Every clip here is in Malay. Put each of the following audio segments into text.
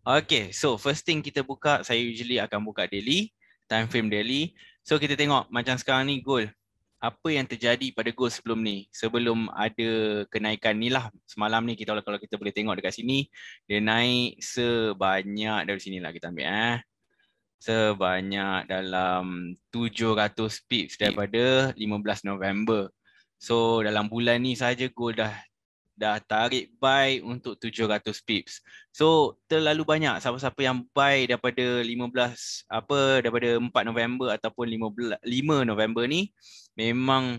Okay, so first thing kita buka, saya usually akan buka daily, time frame daily. So kita tengok macam sekarang ni gold. Apa yang terjadi pada gold sebelum ni? Sebelum ada kenaikan ni lah. Semalam ni kita kalau kita boleh tengok dekat sini, dia naik sebanyak dari sini lah kita ambil. Eh. Sebanyak dalam 700 pips daripada 15 November. So dalam bulan ni saja gold dah dah tarik buy untuk 700 pips. So terlalu banyak siapa-siapa yang buy daripada 15 apa daripada 4 November ataupun 15 5 November ni memang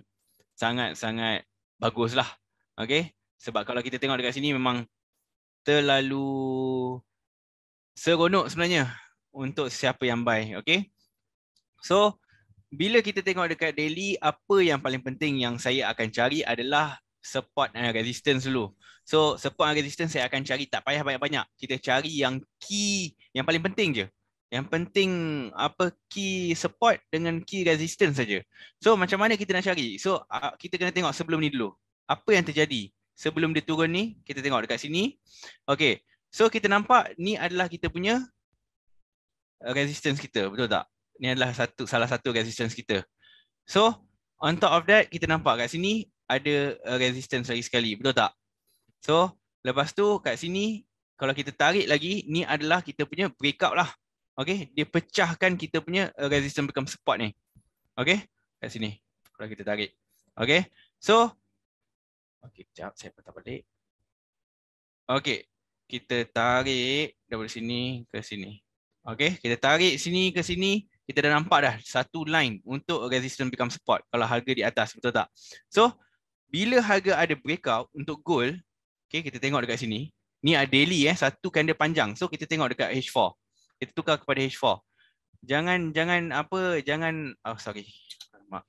sangat-sangat baguslah. Okay. Sebab kalau kita tengok dekat sini memang terlalu seronok sebenarnya untuk siapa yang buy. Okay. So bila kita tengok dekat daily, apa yang paling penting yang saya akan cari adalah support and resistance dulu. So support and resistance saya akan cari tak payah banyak-banyak. Kita cari yang key yang paling penting je. Yang penting apa key support dengan key resistance saja. So macam mana kita nak cari? So kita kena tengok sebelum ni dulu. Apa yang terjadi sebelum dia turun ni? Kita tengok dekat sini. Okay. So kita nampak ni adalah kita punya resistance kita. Betul tak? Ni adalah satu salah satu resistance kita. So on top of that kita nampak kat sini ada uh, resistance lagi sekali betul tak so lepas tu kat sini kalau kita tarik lagi ni adalah kita punya breakout lah okay? dia pecahkan kita punya uh, resistance become support ni okay? kat sini kalau kita tarik okay? so okay, jap saya patah balik Okay, kita tarik dari sini ke sini okay? kita tarik sini ke sini kita dah nampak dah satu line untuk resistance become support kalau harga di atas betul tak so bila harga ada breakout untuk gold, okay, kita tengok dekat sini. Ni ada daily eh, satu candle panjang. So kita tengok dekat H4. Kita tukar kepada H4. Jangan jangan apa, jangan oh sorry. Mak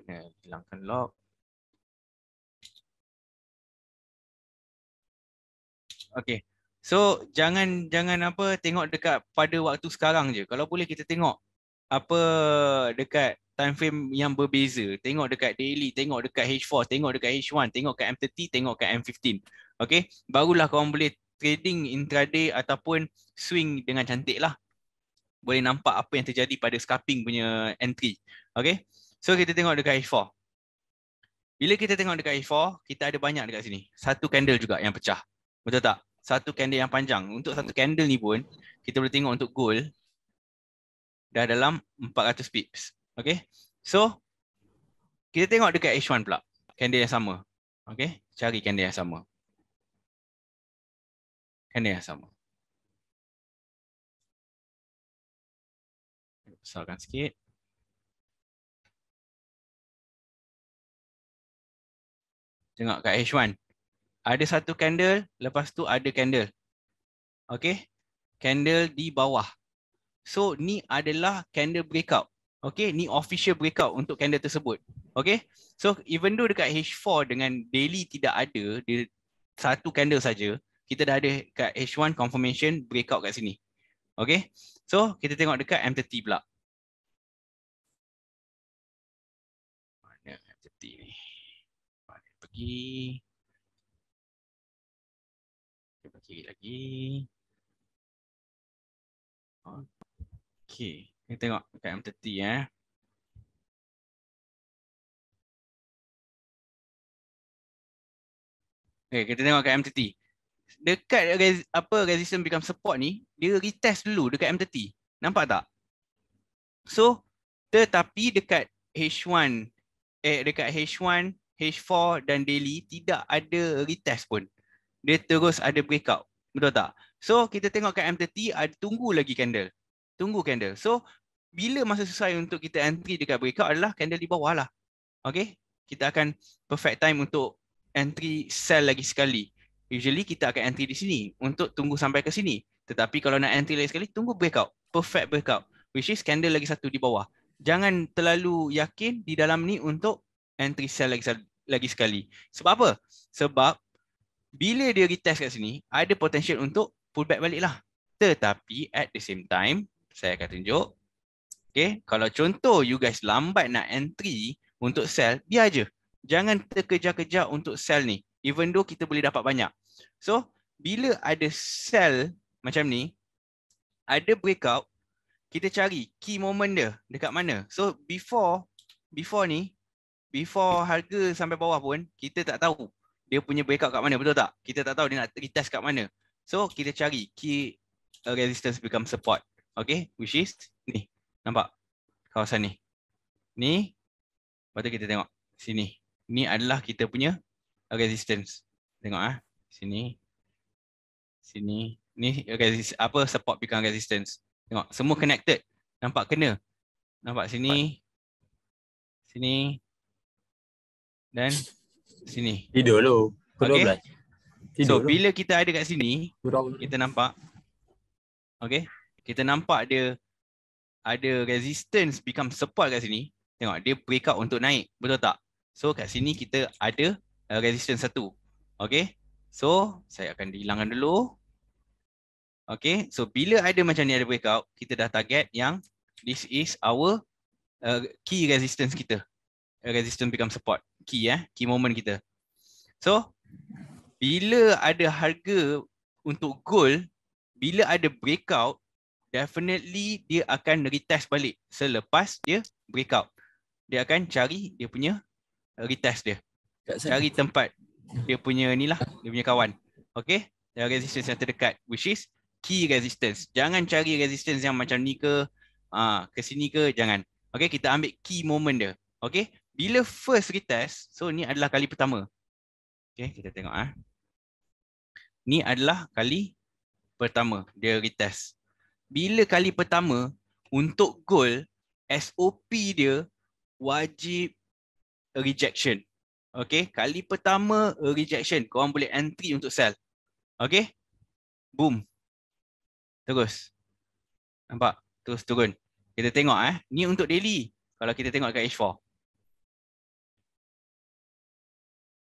kena hilangkan log. Okay, so jangan jangan apa tengok dekat pada waktu sekarang je. Kalau boleh kita tengok apa dekat time frame yang berbeza. Tengok dekat daily, tengok dekat H4, tengok dekat H1, tengok dekat M30, tengok dekat M15. Okay, barulah kau boleh trading intraday ataupun swing dengan cantik lah. Boleh nampak apa yang terjadi pada scalping punya entry. Okay, so kita tengok dekat H4. Bila kita tengok dekat H4, kita ada banyak dekat sini. Satu candle juga yang pecah. Betul tak? Satu candle yang panjang. Untuk satu hmm. candle ni pun, kita boleh tengok untuk gold, dah dalam 400 pips. Okay. So, kita tengok dekat H1 pula. Candle yang sama. Okay. Cari candle yang sama. Candle yang sama. Besarkan sikit. Tengok kat H1. Ada satu candle. Lepas tu ada candle. Okay. Candle di bawah. So ni adalah candle breakout. Okay, ni official breakout untuk candle tersebut. Okay, so even though dekat H4 dengan daily tidak ada, dia satu candle saja, kita dah ada kat H1 confirmation breakout kat sini. Okay, so kita tengok dekat M30 pula. Mana m ni? pergi? Kita pergi lagi. Okey, kita tengok kat M30 eh. Okey, kita tengok kat M30. Dekat apa resistance become support ni, dia retest dulu dekat M30. Nampak tak? So, tetapi dekat H1 eh dekat H1, H4 dan daily tidak ada retest pun. Dia terus ada breakout. Betul tak? So, kita tengok kat M30 tunggu lagi candle tunggu candle. So bila masa sesuai untuk kita entry dekat breakout adalah candle di bawah lah. Okay. Kita akan perfect time untuk entry sell lagi sekali. Usually kita akan entry di sini untuk tunggu sampai ke sini. Tetapi kalau nak entry lagi sekali, tunggu breakout. Perfect breakout. Which is candle lagi satu di bawah. Jangan terlalu yakin di dalam ni untuk entry sell lagi, lagi sekali. Sebab apa? Sebab bila dia retest kat sini, ada potential untuk pullback balik lah. Tetapi at the same time, saya akan tunjuk. Okay, kalau contoh you guys lambat nak entry untuk sell, biar je. Jangan terkejar-kejar untuk sell ni. Even though kita boleh dapat banyak. So, bila ada sell macam ni, ada breakout, kita cari key moment dia dekat mana. So, before before ni, before harga sampai bawah pun, kita tak tahu dia punya breakout kat mana, betul tak? Kita tak tahu dia nak retest kat mana. So, kita cari key uh, resistance become support. Okay, which is ni. Nampak? Kawasan ni. Ni. Lepas kita tengok. Sini. Ni adalah kita punya resistance. Tengok ah, Sini. Sini. Ni resist, apa support become resistance. Tengok. Semua connected. Nampak kena. Nampak sini. Sini. Dan sini. Tidur dulu. Okay. Tidur so, dulu. bila kita ada kat sini, kita nampak. Okay kita nampak dia ada resistance become support kat sini tengok dia break out untuk naik betul tak so kat sini kita ada uh, resistance satu okay? so saya akan hilangkan dulu okay? so bila ada macam ni ada break out kita dah target yang this is our uh, key resistance kita uh, resistance become support key eh key moment kita so bila ada harga untuk gold bila ada breakout definitely dia akan retest balik selepas dia breakout. Dia akan cari dia punya retest dia. Cari tempat dia punya ni lah, dia punya kawan. Okay, dia resistance yang terdekat which is key resistance. Jangan cari resistance yang macam ni ke, ah ke sini ke, jangan. Okay, kita ambil key moment dia. Okay, bila first retest, so ni adalah kali pertama. Okay, kita tengok ah. Ha. Ni adalah kali pertama dia retest bila kali pertama untuk goal SOP dia wajib rejection. Okay, kali pertama rejection. Korang boleh entry untuk sell. Okay, boom. Terus. Nampak? Terus turun. Kita tengok eh. Ni untuk daily. Kalau kita tengok kat H4.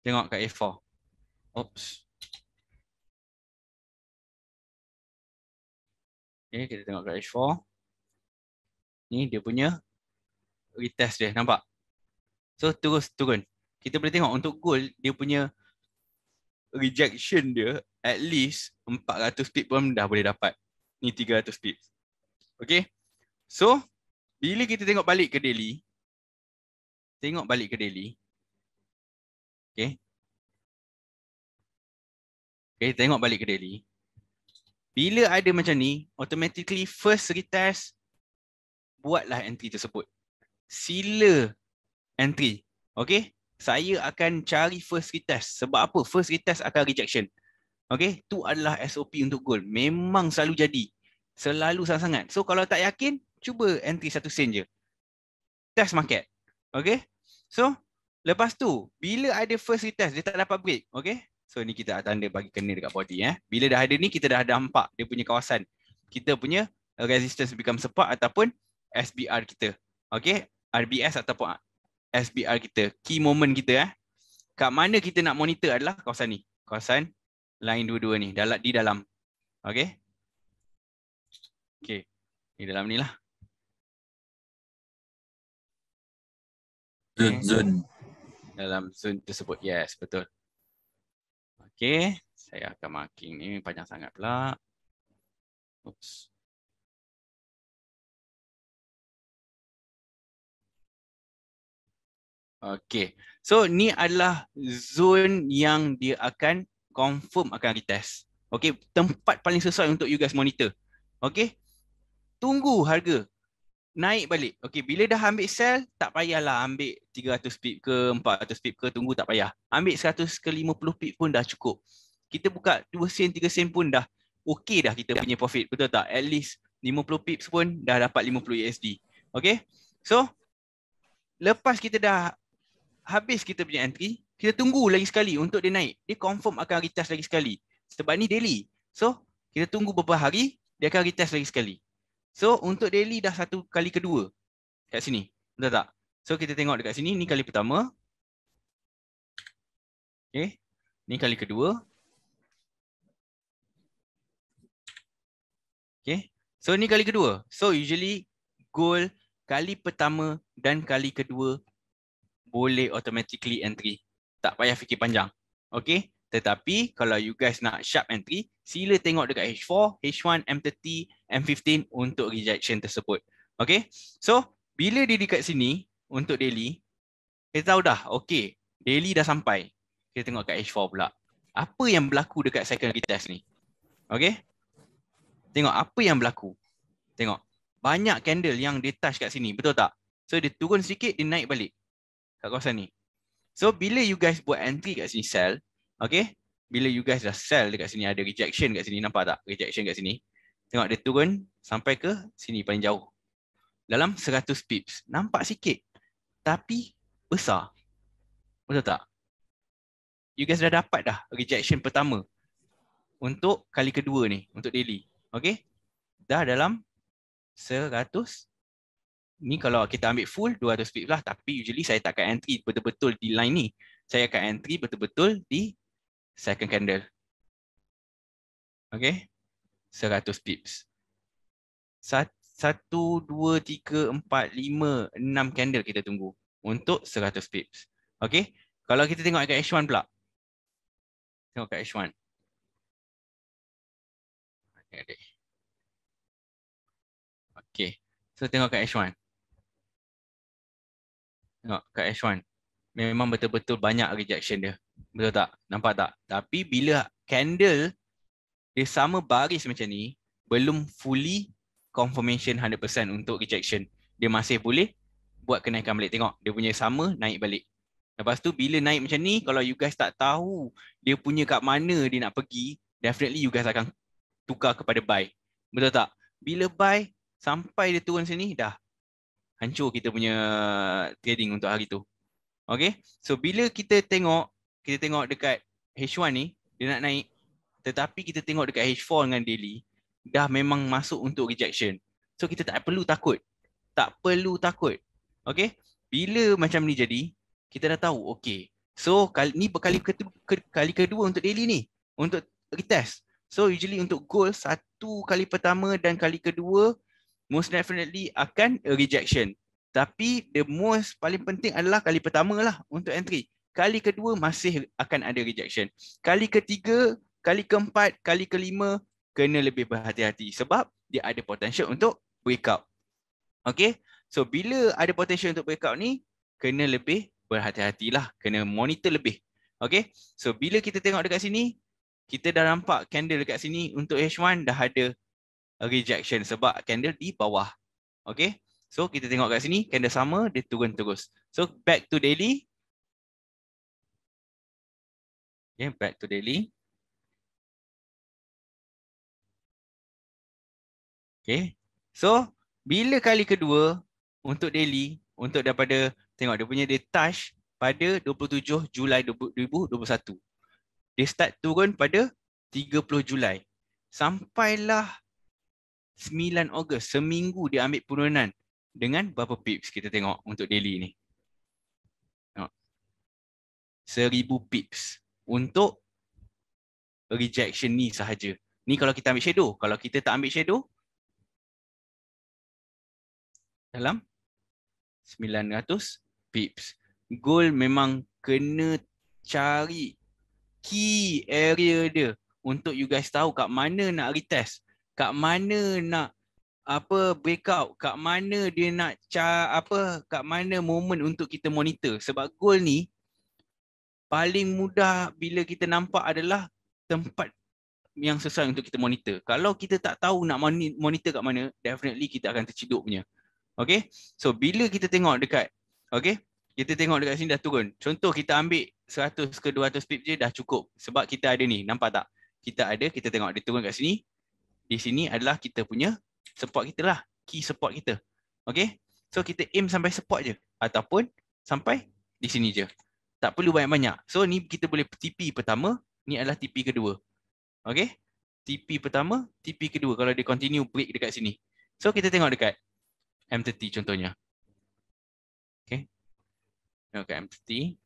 Tengok kat H4. Oops. Okay, kita tengok ke H4. Ni dia punya retest dia, nampak? So terus turun. Kita boleh tengok untuk gold, dia punya rejection dia at least 400 pip pun dah boleh dapat. Ni 300 pip. Okay. So, bila kita tengok balik ke daily, tengok balik ke daily. Okay. Okay, tengok balik ke daily. Bila ada macam ni, automatically first retest buatlah entry tersebut. Sila entry. Okay? Saya akan cari first retest. Sebab apa? First retest akan rejection. Okay? Tu adalah SOP untuk goal. Memang selalu jadi. Selalu sangat-sangat. So kalau tak yakin, cuba entry satu sen je. Test market. Okay? So, lepas tu, bila ada first retest, dia tak dapat break. Okay? So ni kita tanda bagi kena dekat body eh. Bila dah ada ni kita dah ada nampak dia punya kawasan. Kita punya resistance become support ataupun SBR kita. Okay. RBS ataupun SBR kita. Key moment kita eh. Kat mana kita nak monitor adalah kawasan ni. Kawasan line dua-dua ni. Dalam, di dalam. Okay. Okay. Di dalam ni lah. Zone. Dalam zone tersebut. Yes, betul. Okey, saya akan marking ni panjang sangat pula. Oops. Okey. So ni adalah zon yang dia akan confirm akan test. Okey, tempat paling sesuai untuk you guys monitor. Okey. Tunggu harga naik balik. Okey, bila dah ambil sell, tak payahlah ambil 300 pip ke 400 pip ke tunggu tak payah. Ambil 100 ke 50 pip pun dah cukup. Kita buka 2 sen 3 sen pun dah okey dah kita punya profit, betul tak? At least 50 pip pun dah dapat 50 USD. Okey. So lepas kita dah habis kita punya entry, kita tunggu lagi sekali untuk dia naik. Dia confirm akan retest lagi sekali. Sebab ni daily. So kita tunggu beberapa hari dia akan retest lagi sekali. So untuk daily dah satu kali kedua kat sini. Betul tak? So kita tengok dekat sini ni kali pertama. okay? Ni kali kedua. okay? So ni kali kedua. So usually goal kali pertama dan kali kedua boleh automatically entry. Tak payah fikir panjang. okay? Tetapi kalau you guys nak sharp entry, sila tengok dekat H4, H1, M30, M15 untuk rejection tersebut. Okay, so bila dia dekat sini untuk daily, kita tahu dah, okay, daily dah sampai. Kita tengok dekat H4 pula. Apa yang berlaku dekat secondary test ni? Okay, tengok apa yang berlaku. Tengok, banyak candle yang dia touch kat sini, betul tak? So dia turun sikit, dia naik balik kat kawasan ni. So bila you guys buat entry kat sini sell, Okay. Bila you guys dah sell dekat sini, ada rejection kat sini. Nampak tak? Rejection kat sini. Tengok dia turun sampai ke sini paling jauh. Dalam 100 pips. Nampak sikit. Tapi besar. Betul tak? You guys dah dapat dah rejection pertama. Untuk kali kedua ni. Untuk daily. Okay. Dah dalam 100. Ni kalau kita ambil full 200 pips lah. Tapi usually saya takkan entry betul-betul di line ni. Saya akan entry betul-betul di second candle. Okay. 100 pips. Satu, dua, tiga, empat, lima, enam candle kita tunggu untuk 100 pips. Okay. Kalau kita tengok kat H1 pula. Tengok kat H1. Okay. Okay, So tengok kat H1. Tengok kat H1. Memang betul-betul banyak rejection dia. Betul tak? Nampak tak? Tapi bila candle dia sama baris macam ni, belum fully confirmation 100% untuk rejection. Dia masih boleh buat kenaikan balik. Tengok, dia punya sama naik balik. Lepas tu bila naik macam ni, kalau you guys tak tahu dia punya kat mana dia nak pergi, definitely you guys akan tukar kepada buy. Betul tak? Bila buy sampai dia turun sini, dah hancur kita punya trading untuk hari tu. Okay, so bila kita tengok kita tengok dekat H1 ni dia nak naik tetapi kita tengok dekat H4 dengan daily dah memang masuk untuk rejection. So kita tak perlu takut. Tak perlu takut. Okay. Bila macam ni jadi, kita dah tahu. Okay. So kali, ni berkali kedua, kali kedua untuk daily ni. Untuk retest. So usually untuk goal satu kali pertama dan kali kedua most definitely akan rejection. Tapi the most paling penting adalah kali pertama lah untuk entry kali kedua masih akan ada rejection. Kali ketiga, kali keempat, kali kelima, kena lebih berhati-hati sebab dia ada potential untuk breakout. Okay, so bila ada potential untuk breakout ni, kena lebih berhati-hatilah, kena monitor lebih. Okay, so bila kita tengok dekat sini, kita dah nampak candle dekat sini untuk H1 dah ada rejection sebab candle di bawah. Okay, so kita tengok kat sini, candle sama, dia turun terus. So back to daily, Yeah, back to daily. Okay. So, bila kali kedua untuk daily, untuk daripada, tengok dia punya dia touch pada 27 Julai 2021. Dia start turun pada 30 Julai. Sampailah 9 Ogos, seminggu dia ambil penurunan dengan berapa pips kita tengok untuk daily ni. Tengok. 1000 pips untuk rejection ni sahaja. Ni kalau kita ambil shadow. Kalau kita tak ambil shadow, dalam 900 pips. Goal memang kena cari key area dia untuk you guys tahu kat mana nak retest, kat mana nak apa breakout, kat mana dia nak apa, kat mana moment untuk kita monitor. Sebab goal ni paling mudah bila kita nampak adalah tempat yang sesuai untuk kita monitor. Kalau kita tak tahu nak monitor kat mana, definitely kita akan terciduk punya. Okay, so bila kita tengok dekat, okay, kita tengok dekat sini dah turun. Contoh kita ambil 100 ke 200 pip je dah cukup sebab kita ada ni, nampak tak? Kita ada, kita tengok dia turun kat sini. Di sini adalah kita punya support kita lah, key support kita. Okay, so kita aim sampai support je ataupun sampai di sini je tak perlu banyak-banyak. So ni kita boleh TP pertama, ni adalah TP kedua. Okay. TP pertama, TP kedua kalau dia continue break dekat sini. So kita tengok dekat M30 contohnya. Okay. Tengok dekat M30.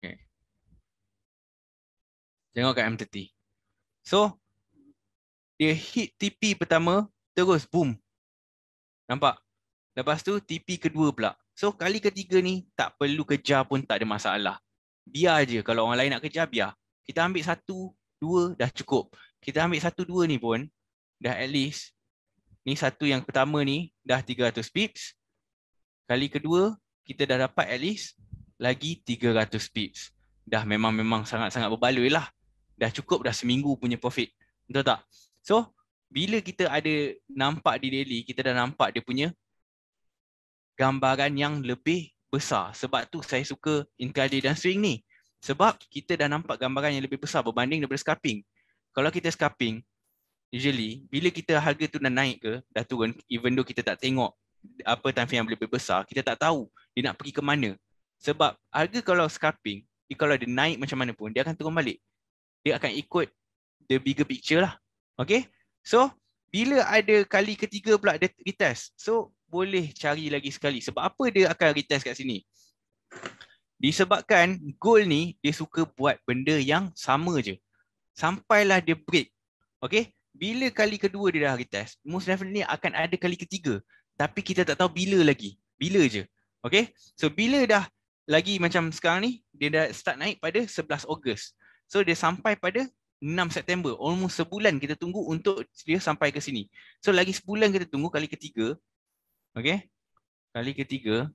Okay. Tengok dekat M30. So dia hit TP pertama terus boom. Nampak? Lepas tu TP kedua pula. So kali ketiga ni tak perlu kejar pun tak ada masalah. Biar aje kalau orang lain nak kejar biar. Kita ambil satu, dua dah cukup. Kita ambil satu, dua ni pun dah at least ni satu yang pertama ni dah 300 pips. Kali kedua kita dah dapat at least lagi 300 pips. Dah memang-memang sangat-sangat berbaloi lah. Dah cukup dah seminggu punya profit. Betul tak? So bila kita ada nampak di daily, kita dah nampak dia punya gambaran yang lebih besar. Sebab tu saya suka intraday dan swing ni. Sebab kita dah nampak gambaran yang lebih besar berbanding daripada scalping. Kalau kita scalping, usually bila kita harga tu dah naik ke, dah turun, even though kita tak tengok apa time frame yang lebih besar, kita tak tahu dia nak pergi ke mana. Sebab harga kalau scalping, kalau dia naik macam mana pun, dia akan turun balik. Dia akan ikut the bigger picture lah. Okay. So, bila ada kali ketiga pula dia retest. So, boleh cari lagi sekali. Sebab apa dia akan retest kat sini? Disebabkan goal ni, dia suka buat benda yang sama je. Sampailah dia break. Okay. Bila kali kedua dia dah retest, most definitely akan ada kali ketiga. Tapi kita tak tahu bila lagi. Bila je. Okay. So, bila dah lagi macam sekarang ni, dia dah start naik pada 11 Ogos. So, dia sampai pada 6 September. Almost sebulan kita tunggu untuk dia sampai ke sini. So lagi sebulan kita tunggu kali ketiga. Okay. Kali ketiga.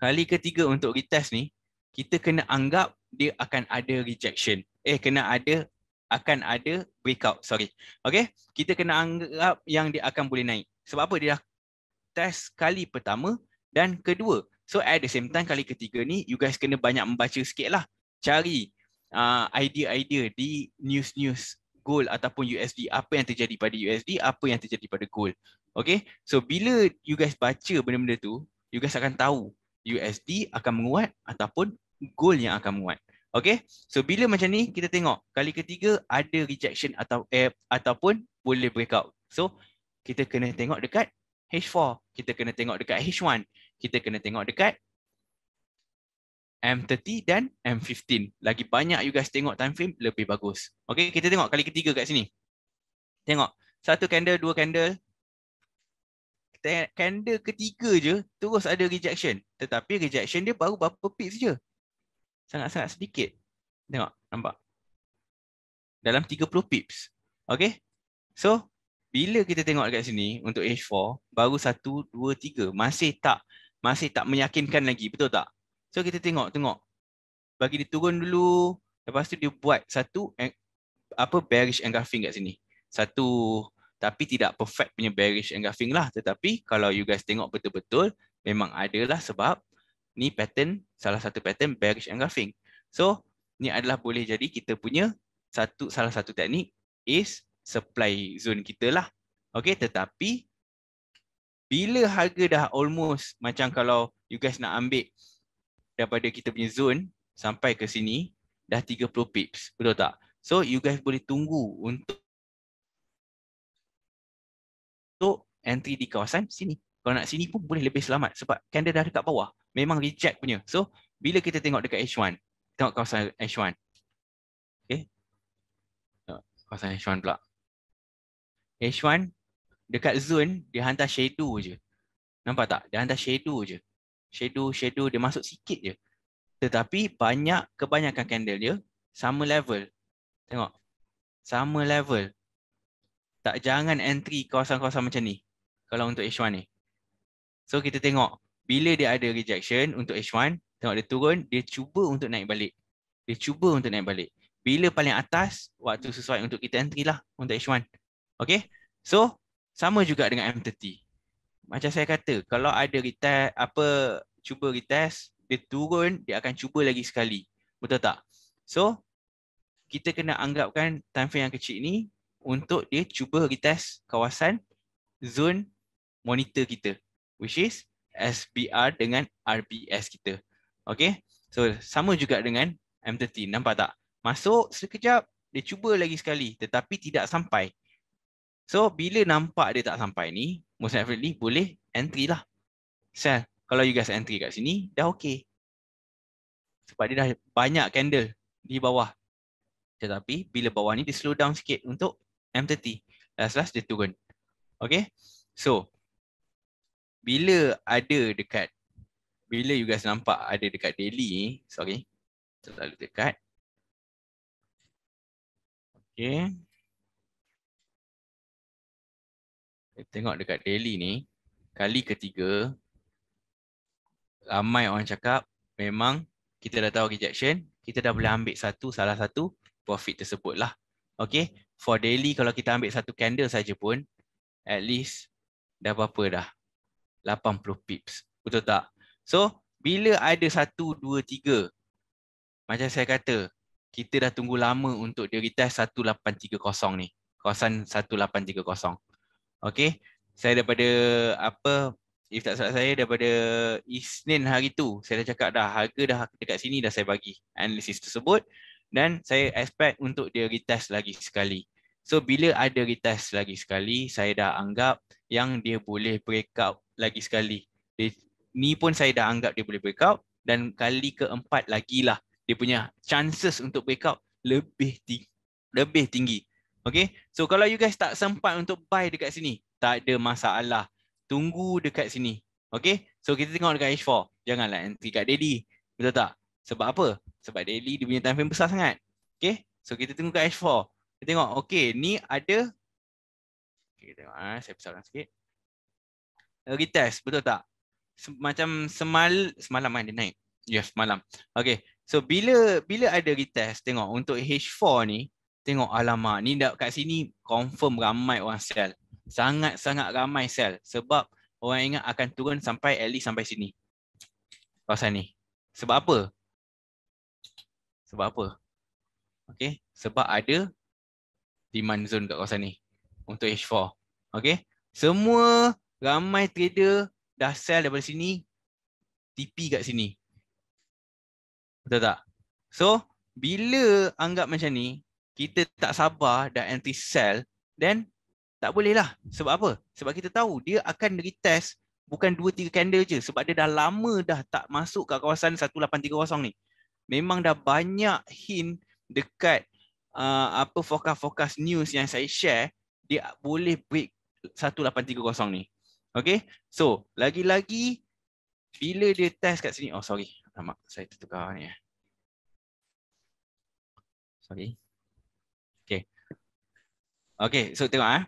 Kali ketiga untuk retest ni, kita kena anggap dia akan ada rejection. Eh, kena ada, akan ada breakout. Sorry. Okay. Kita kena anggap yang dia akan boleh naik. Sebab apa? Dia dah test kali pertama dan kedua. So at the same time kali ketiga ni, you guys kena banyak membaca sikit lah cari uh, idea-idea di news-news gold ataupun USD apa yang terjadi pada USD apa yang terjadi pada gold okay so bila you guys baca benda-benda tu you guys akan tahu USD akan menguat ataupun gold yang akan menguat okay so bila macam ni kita tengok kali ketiga ada rejection atau eh, ataupun boleh breakout so kita kena tengok dekat H4 kita kena tengok dekat H1 kita kena tengok dekat M30 dan M15. Lagi banyak you guys tengok time frame lebih bagus. Okay, kita tengok kali ketiga kat sini. Tengok. Satu candle, dua candle. Candle ketiga je terus ada rejection. Tetapi rejection dia baru berapa pips je. Sangat-sangat sedikit. Tengok, nampak. Dalam 30 pips. Okay, So, bila kita tengok dekat sini untuk H4, baru 1 2 3 masih tak masih tak meyakinkan lagi, betul tak? So kita tengok, tengok. Bagi dia turun dulu, lepas tu dia buat satu apa bearish engulfing kat sini. Satu tapi tidak perfect punya bearish engulfing lah. Tetapi kalau you guys tengok betul-betul, memang ada lah sebab ni pattern, salah satu pattern bearish engulfing. So, ni adalah boleh jadi kita punya satu salah satu teknik is supply zone kita lah. Okay, tetapi bila harga dah almost macam kalau you guys nak ambil daripada kita punya zone sampai ke sini dah 30 pips betul tak so you guys boleh tunggu untuk so entry di kawasan sini kalau nak sini pun boleh lebih selamat sebab candle dah dekat bawah memang reject punya so bila kita tengok dekat H1 tengok kawasan H1 okay, kawasan H1 pula H1 dekat zone dia hantar shadow je nampak tak dia hantar shadow je shadow shadow dia masuk sikit je tetapi banyak kebanyakan candle dia sama level tengok sama level tak jangan entry kawasan-kawasan macam ni kalau untuk H1 ni so kita tengok bila dia ada rejection untuk H1 tengok dia turun dia cuba untuk naik balik dia cuba untuk naik balik bila paling atas waktu sesuai untuk kita entry lah untuk H1 Okay. so sama juga dengan M30 macam saya kata kalau ada retest apa cuba retest dia turun dia akan cuba lagi sekali betul tak so kita kena anggapkan time frame yang kecil ni untuk dia cuba retest kawasan zone monitor kita which is SBR dengan RBS kita okay so sama juga dengan M30 nampak tak masuk sekejap dia cuba lagi sekali tetapi tidak sampai So bila nampak dia tak sampai ni, most definitely boleh entry lah. So Kalau you guys entry kat sini, dah okay. Sebab dia dah banyak candle di bawah. Tetapi bila bawah ni dia slow down sikit untuk M30. Last last dia turun. Okay. So bila ada dekat, bila you guys nampak ada dekat daily, sorry, terlalu dekat. Okay. Kita tengok dekat daily ni, kali ketiga, ramai orang cakap memang kita dah tahu rejection, kita dah boleh ambil satu, salah satu profit tersebut lah. Okay, for daily kalau kita ambil satu candle saja pun, at least dah berapa dah? 80 pips. Betul tak? So, bila ada satu, dua, tiga, macam saya kata, kita dah tunggu lama untuk dia retest 1830 ni. Kawasan 1830. Okay Saya daripada apa If tak salah saya daripada Isnin hari tu Saya dah cakap dah harga dah dekat sini dah saya bagi Analisis tersebut Dan saya expect untuk dia retest lagi sekali So bila ada retest lagi sekali Saya dah anggap yang dia boleh breakout lagi sekali dia, Ni pun saya dah anggap dia boleh breakout Dan kali keempat lagi lah Dia punya chances untuk breakout lebih tinggi lebih tinggi Okay. So kalau you guys tak sempat untuk buy dekat sini, tak ada masalah. Tunggu dekat sini. Okay. So kita tengok dekat H4. Janganlah nanti dekat daddy. Betul tak? Sebab apa? Sebab daily dia punya time frame besar sangat. Okay. So kita tunggu dekat H4. Kita tengok. Okay. Ni ada. Okay. Kita tengok. Ha. Saya pesan. sikit. Retest. Betul tak? Macam semal semalam kan dia naik. Yes, malam. Okay. So bila bila ada retest tengok untuk H4 ni, Tengok alamak ni dah kat sini confirm ramai orang sell. Sangat-sangat ramai sell sebab orang ingat akan turun sampai at least sampai sini. Kawasan ni. Sebab apa? Sebab apa? Okay. Sebab ada demand zone kat kawasan ni. Untuk H4. Okay. Semua ramai trader dah sell daripada sini. TP kat sini. Betul tak? So, bila anggap macam ni, kita tak sabar dan anti sell then tak boleh lah sebab apa sebab kita tahu dia akan retest bukan 2 3 candle je sebab dia dah lama dah tak masuk ke kawasan 1830 ni memang dah banyak hint dekat uh, apa forecast forecast news yang saya share dia boleh break 1830 ni Okay, so lagi-lagi bila dia test kat sini, oh sorry, nama saya tertukar ni. Eh. Sorry, Okay, so tengok ah.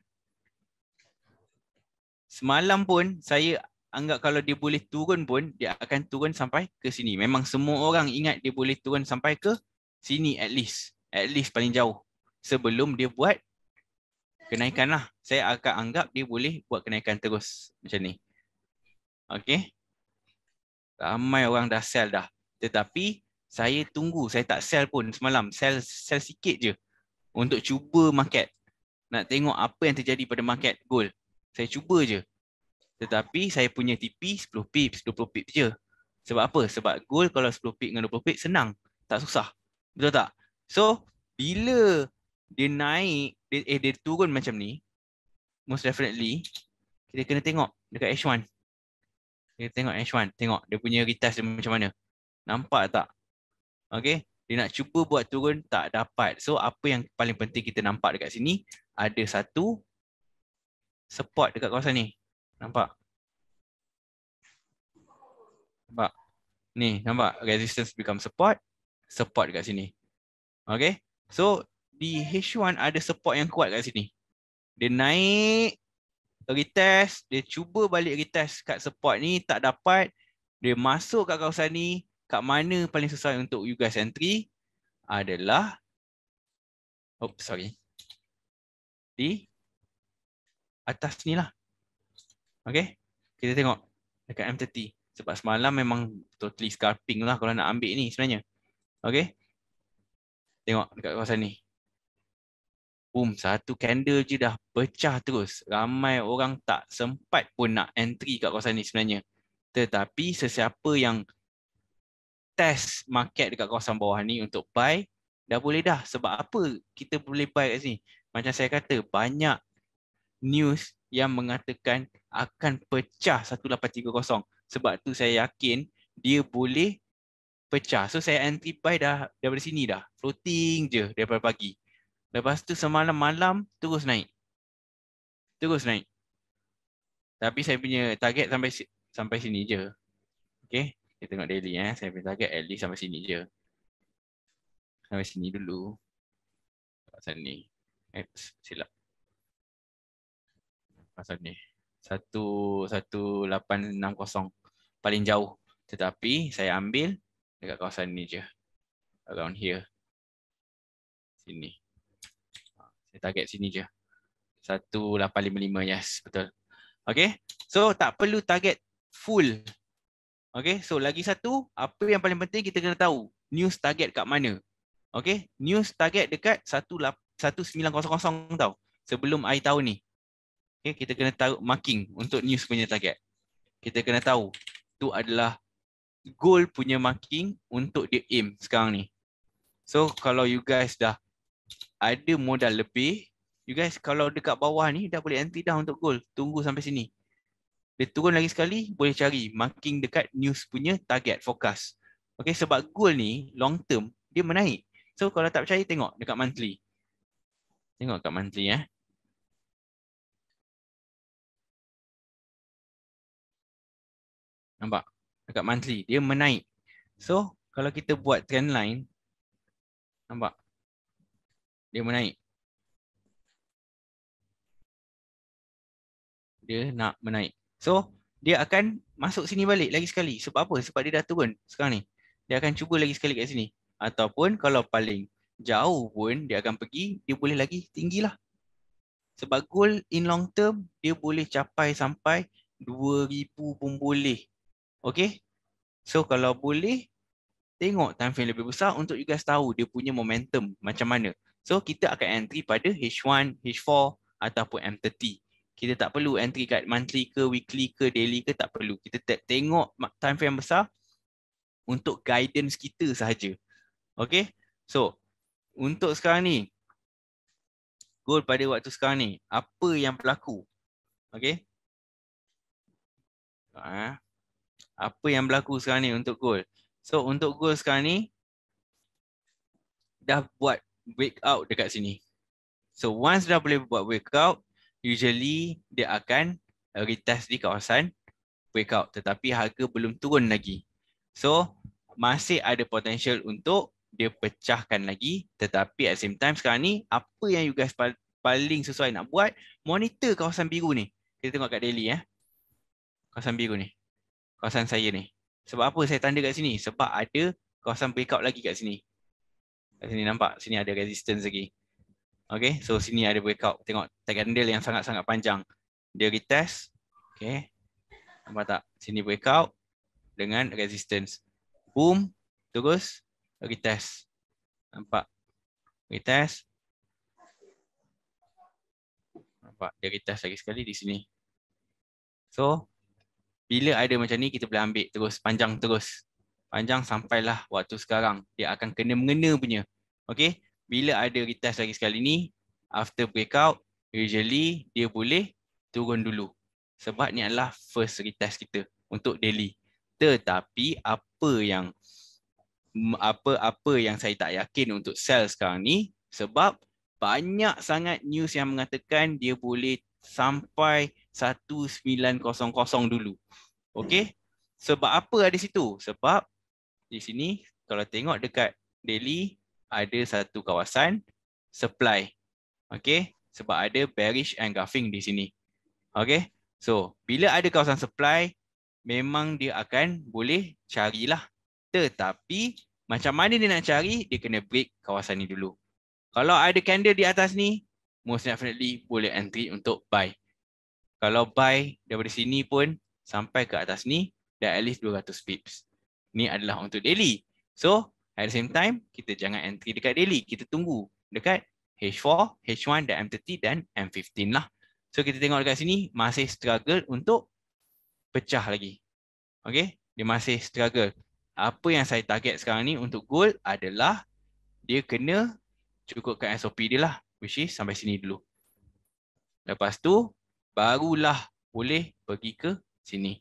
Semalam pun saya anggap kalau dia boleh turun pun dia akan turun sampai ke sini. Memang semua orang ingat dia boleh turun sampai ke sini at least. At least paling jauh. Sebelum dia buat kenaikan lah. Saya akan anggap dia boleh buat kenaikan terus macam ni. Okay. Ramai orang dah sell dah. Tetapi saya tunggu. Saya tak sell pun semalam. Sell, sell sikit je. Untuk cuba market nak tengok apa yang terjadi pada market gold. Saya cuba je. Tetapi saya punya TP 10 pips, 20 pips je. Sebab apa? Sebab gold kalau 10 pips dengan 20 pips senang. Tak susah. Betul tak? So, bila dia naik, dia, eh dia turun macam ni, most definitely, kita kena tengok dekat H1. Kita tengok H1. Tengok dia punya retest dia macam mana. Nampak tak? Okay dia nak cuba buat turun tak dapat. So apa yang paling penting kita nampak dekat sini ada satu support dekat kawasan ni. Nampak? Nampak? Ni nampak resistance become support. Support dekat sini. Okay. So di H1 ada support yang kuat dekat sini. Dia naik retest. Dia cuba balik retest kat support ni tak dapat. Dia masuk kat kawasan ni kat mana paling susah untuk you guys entry adalah oh sorry di atas ni lah okay kita tengok dekat M30 sebab semalam memang totally scarping lah kalau nak ambil ni sebenarnya okay tengok dekat kawasan ni boom satu candle je dah pecah terus ramai orang tak sempat pun nak entry kat kawasan ni sebenarnya tetapi sesiapa yang test market dekat kawasan bawah ni untuk buy dah boleh dah sebab apa kita boleh buy kat sini macam saya kata banyak news yang mengatakan akan pecah 1830 sebab tu saya yakin dia boleh pecah so saya anti buy dah daripada sini dah floating je daripada pagi lepas tu semalam malam terus naik terus naik tapi saya punya target sampai sampai sini je okey kita tengok daily eh. Saya punya target at least sampai sini je. Sampai sini dulu. Pasal ni. Eps, eh, silap. Pasal ni. 1860. Paling jauh. Tetapi saya ambil dekat kawasan ni je. Around here. Sini. Ha, saya target sini je. 1855 yes betul. Okay. So tak perlu target full Okay, so lagi satu, apa yang paling penting kita kena tahu news target kat mana. Okay, news target dekat 1900 tau sebelum air tahun ni. Okay, kita kena tahu marking untuk news punya target. Kita kena tahu tu adalah goal punya marking untuk dia aim sekarang ni. So kalau you guys dah ada modal lebih, you guys kalau dekat bawah ni dah boleh anti dah untuk goal. Tunggu sampai sini dia turun lagi sekali boleh cari marking dekat news punya target fokus. Okay, sebab goal ni long term dia menaik so kalau tak percaya tengok dekat monthly tengok dekat monthly eh nampak dekat monthly dia menaik so kalau kita buat trend line nampak dia menaik dia nak menaik So dia akan masuk sini balik lagi sekali Sebab apa? Sebab dia dah turun sekarang ni Dia akan cuba lagi sekali kat sini Ataupun kalau paling jauh pun dia akan pergi Dia boleh lagi tinggi lah Sebab goal in long term Dia boleh capai sampai 2000 pun boleh Okay So kalau boleh Tengok time frame lebih besar Untuk you guys tahu dia punya momentum macam mana So kita akan entry pada H1, H4 Ataupun M30 kita tak perlu entry kat monthly ke weekly ke daily ke tak perlu kita tengok time frame besar untuk guidance kita sahaja okay? so untuk sekarang ni goal pada waktu sekarang ni apa yang berlaku okay? ha apa yang berlaku sekarang ni untuk goal so untuk goal sekarang ni dah buat breakout dekat sini so once dah boleh buat breakout usually dia akan uh, retest di kawasan breakout tetapi harga belum turun lagi. So masih ada potential untuk dia pecahkan lagi tetapi at same time sekarang ni apa yang you guys paling sesuai nak buat monitor kawasan biru ni. Kita tengok kat daily ya. Eh. Kawasan biru ni. Kawasan saya ni. Sebab apa saya tanda kat sini? Sebab ada kawasan breakout lagi kat sini. Kat sini nampak? Sini ada resistance lagi. Okay, so sini ada breakout. Tengok tag candle yang sangat-sangat panjang. Dia retest. Okay. Nampak tak? Sini breakout dengan resistance. Boom. Terus retest. Nampak? Retest. Nampak? Dia retest lagi sekali di sini. So, bila ada macam ni, kita boleh ambil terus. Panjang terus. Panjang sampailah waktu sekarang. Dia akan kena mengena punya. Okay bila ada retest lagi sekali ni after breakout usually dia boleh turun dulu sebab ni adalah first retest kita untuk daily tetapi apa yang apa-apa yang saya tak yakin untuk sell sekarang ni sebab banyak sangat news yang mengatakan dia boleh sampai 1900 dulu okey sebab apa ada situ sebab di sini kalau tengok dekat daily ada satu kawasan supply. Okay. Sebab ada bearish engulfing di sini. Okay. So, bila ada kawasan supply, memang dia akan boleh carilah. Tetapi, macam mana dia nak cari, dia kena break kawasan ni dulu. Kalau ada candle di atas ni, most definitely boleh entry untuk buy. Kalau buy daripada sini pun sampai ke atas ni, dah at least 200 pips. Ni adalah untuk daily. So, At the same time, kita jangan entry dekat daily. Kita tunggu dekat H4, H1 dan M30 dan M15 lah. So kita tengok dekat sini, masih struggle untuk pecah lagi. Okay, dia masih struggle. Apa yang saya target sekarang ni untuk goal adalah dia kena cukupkan SOP dia lah. Which is sampai sini dulu. Lepas tu, barulah boleh pergi ke sini.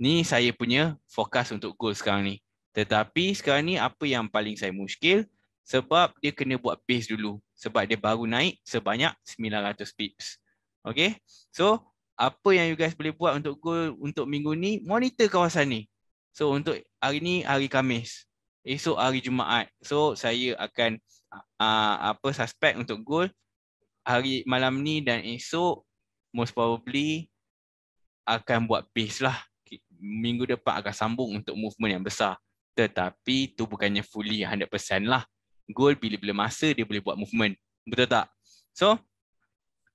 Ni saya punya fokus untuk goal sekarang ni. Tetapi sekarang ni apa yang paling saya muskil sebab dia kena buat base dulu sebab dia baru naik sebanyak 900 pips. Okay. So apa yang you guys boleh buat untuk goal untuk minggu ni monitor kawasan ni. So untuk hari ni hari Khamis. Esok hari Jumaat. So saya akan uh, apa suspek untuk goal hari malam ni dan esok most probably akan buat base lah. Minggu depan akan sambung untuk movement yang besar. Tetapi tu bukannya fully 100% lah. Goal bila-bila masa dia boleh buat movement. Betul tak? So,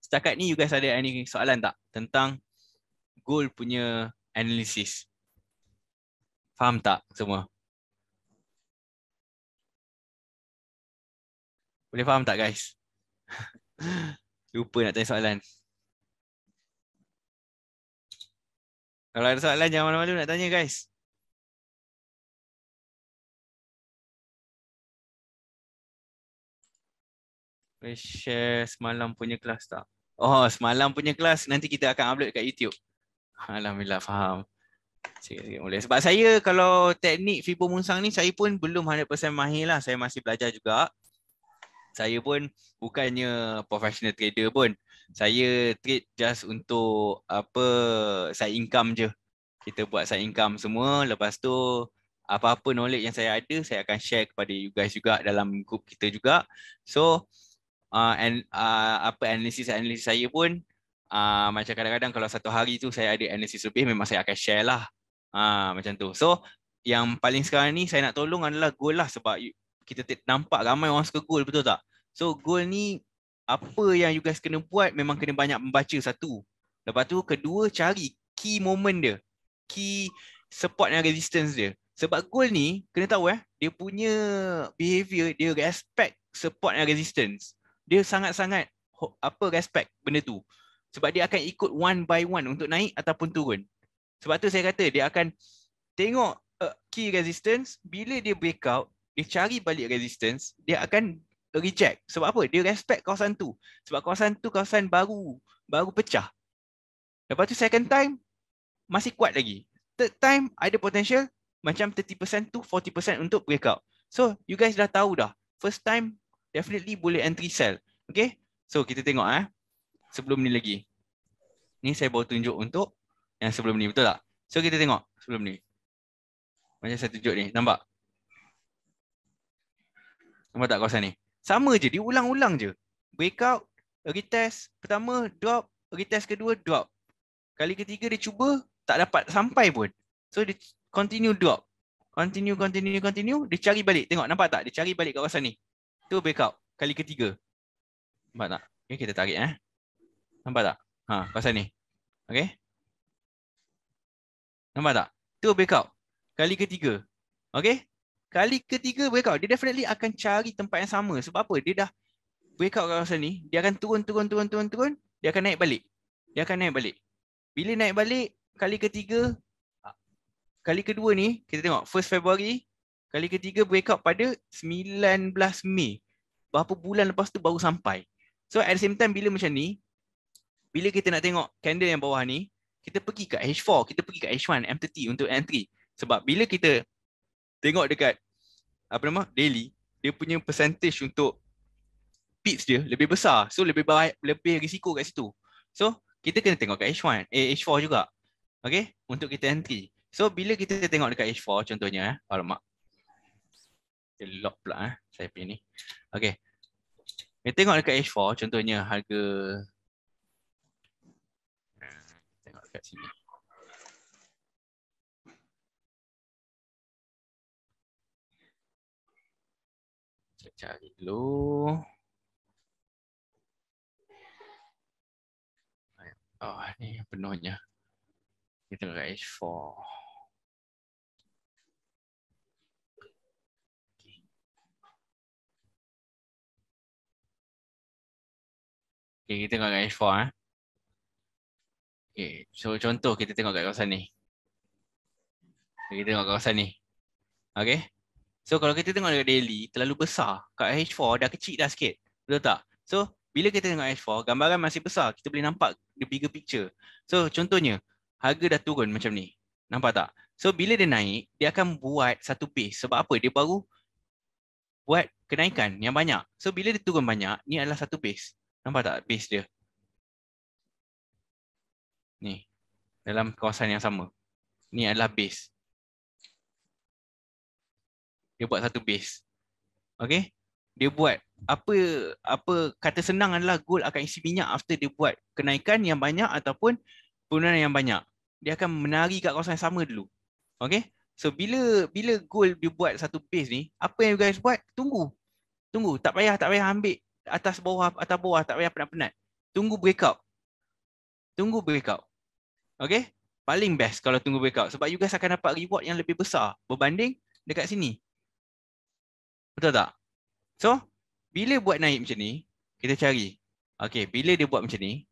setakat ni you guys ada any soalan tak? Tentang goal punya analysis. Faham tak semua? Boleh faham tak guys? Lupa nak tanya soalan. Kalau ada soalan jangan malu-malu nak tanya guys. Boleh share semalam punya kelas tak? Oh, semalam punya kelas nanti kita akan upload dekat YouTube. Alhamdulillah, faham. Sikit-sikit boleh. Sebab saya kalau teknik fibo munsang ni, saya pun belum 100% mahir lah. Saya masih belajar juga. Saya pun bukannya professional trader pun. Saya trade just untuk apa side income je. Kita buat side income semua. Lepas tu, apa-apa knowledge yang saya ada, saya akan share kepada you guys juga dalam group kita juga. So, uh, and uh, apa analisis analisis saya pun uh, macam kadang-kadang kalau satu hari tu saya ada analisis lebih memang saya akan share lah uh, macam tu so yang paling sekarang ni saya nak tolong adalah goal lah sebab kita nampak ramai orang suka goal betul tak so goal ni apa yang you guys kena buat memang kena banyak membaca satu lepas tu kedua cari key moment dia key support dan resistance dia sebab goal ni kena tahu eh dia punya behavior dia respect support dan resistance dia sangat-sangat apa respect benda tu sebab dia akan ikut one by one untuk naik ataupun turun sebab tu saya kata dia akan tengok uh, key resistance bila dia breakout dia cari balik resistance dia akan reject sebab apa dia respect kawasan tu sebab kawasan tu kawasan baru baru pecah lepas tu second time masih kuat lagi third time ada potential macam 30% tu 40% untuk breakout so you guys dah tahu dah first time definitely boleh entry sell, Okay. So kita tengok eh. Sebelum ni lagi. Ni saya bawa tunjuk untuk yang sebelum ni. Betul tak? So kita tengok sebelum ni. Macam saya tunjuk ni. Nampak? Nampak tak kawasan ni? Sama je. Dia ulang-ulang je. Breakout. Retest. Pertama drop. Retest kedua drop. Kali ketiga dia cuba. Tak dapat sampai pun. So dia continue drop. Continue, continue, continue. Dia cari balik. Tengok nampak tak? Dia cari balik kawasan ni tu breakout kali ketiga. Nampak tak? Okay, kita tarik eh. Nampak tak? Ha, pasal ni. Okay. Nampak tak? Tu breakout. Kali ketiga. Okay. Kali ketiga breakout. Dia definitely akan cari tempat yang sama. Sebab apa? Dia dah breakout kat kawasan ni. Dia akan turun, turun, turun, turun, turun. Dia akan naik balik. Dia akan naik balik. Bila naik balik, kali ketiga. Kali kedua ni, kita tengok. first February. Kali ketiga breakout pada 19 Mei. Berapa bulan lepas tu baru sampai. So at the same time bila macam ni, bila kita nak tengok candle yang bawah ni, kita pergi kat H4, kita pergi kat H1, M30 untuk entry. Sebab bila kita tengok dekat apa nama daily, dia punya percentage untuk pips dia lebih besar. So lebih baik, lebih risiko kat situ. So kita kena tengok kat H1, eh H4 juga. Okay, untuk kita entry. So bila kita tengok dekat H4 contohnya, eh, alamak, dia lock pula eh, saya punya ni. Okey. Kita tengok dekat H4 contohnya harga tengok dekat sini. Cari, -cari dulu. Oh, ni penuhnya. Kita tengok dekat H4. Okay, kita tengok kat H4 eh. Okay, so contoh kita tengok kat kawasan ni. Kita tengok kawasan ni. Okay. So kalau kita tengok dekat daily, terlalu besar. Kat H4 dah kecil dah sikit. Betul tak? So bila kita tengok H4, gambaran masih besar. Kita boleh nampak the bigger picture. So contohnya, harga dah turun macam ni. Nampak tak? So bila dia naik, dia akan buat satu base. Sebab apa? Dia baru buat kenaikan yang banyak. So bila dia turun banyak, ni adalah satu base. Nampak tak base dia? Ni. Dalam kawasan yang sama. Ni adalah base. Dia buat satu base. Okay. Dia buat. Apa apa kata senang adalah gold akan isi minyak after dia buat kenaikan yang banyak ataupun penurunan yang banyak. Dia akan menari kat kawasan yang sama dulu. Okay. So bila bila gold dia buat satu base ni, apa yang you guys buat? Tunggu. Tunggu. Tak payah, tak payah ambil atas bawah atas bawah tak payah penat-penat. Tunggu breakout. Tunggu breakout. Okay? Paling best kalau tunggu breakout. Sebab you guys akan dapat reward yang lebih besar berbanding dekat sini. Betul tak? So, bila buat naik macam ni, kita cari. Okay, bila dia buat macam ni,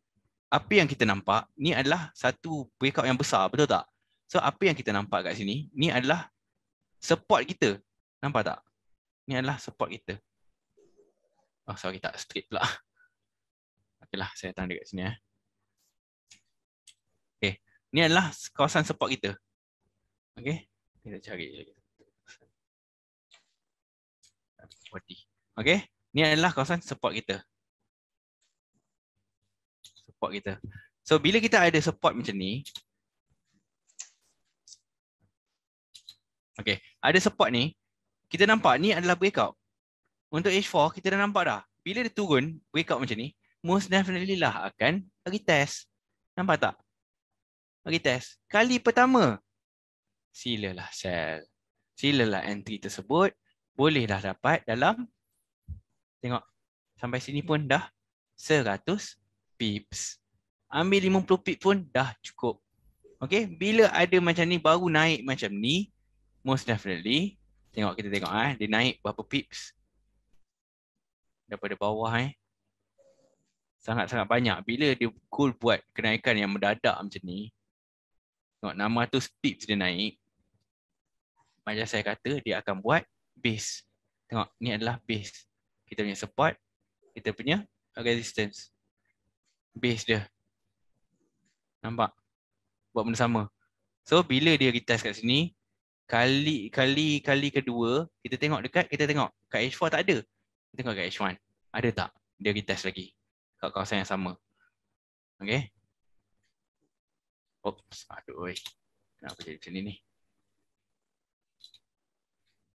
apa yang kita nampak, ni adalah satu breakout yang besar. Betul tak? So, apa yang kita nampak kat sini, ni adalah support kita. Nampak tak? Ni adalah support kita. Oh sorry tak straight pula. Okeylah saya datang dekat sini eh. Okay, ni adalah kawasan support kita. Okay, kita cari lagi. Okay, ni adalah kawasan support kita. Support kita. So bila kita ada support macam ni, okay, ada support ni, kita nampak ni adalah breakout. Untuk H4 kita dah nampak dah Bila dia turun wake up macam ni Most definitely lah akan bagi test Nampak tak? Bagi test Kali pertama Silalah sel Silalah entry tersebut Boleh dah dapat dalam Tengok Sampai sini pun dah 100 pips Ambil 50 pips pun dah cukup Okay Bila ada macam ni baru naik macam ni Most definitely Tengok kita tengok ah, Dia naik berapa pips daripada bawah eh sangat-sangat banyak bila dia cool buat kenaikan yang mendadak macam ni tengok nama tu speed dia naik macam saya kata dia akan buat base tengok ni adalah base kita punya support kita punya resistance base dia nampak buat benda sama so bila dia retest kat sini kali kali kali kedua kita tengok dekat kita tengok kat H4 tak ada tengok kat H1 ada tak dia retest lagi kat kawasan yang sama Okay. oops aduh oi kenapa jadi macam ni ni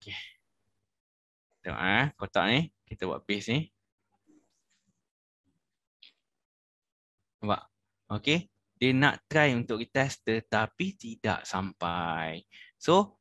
Okay. tengok ah ha? kotak ni kita buat paste ni nampak Okay. dia nak try untuk retest tetapi tidak sampai so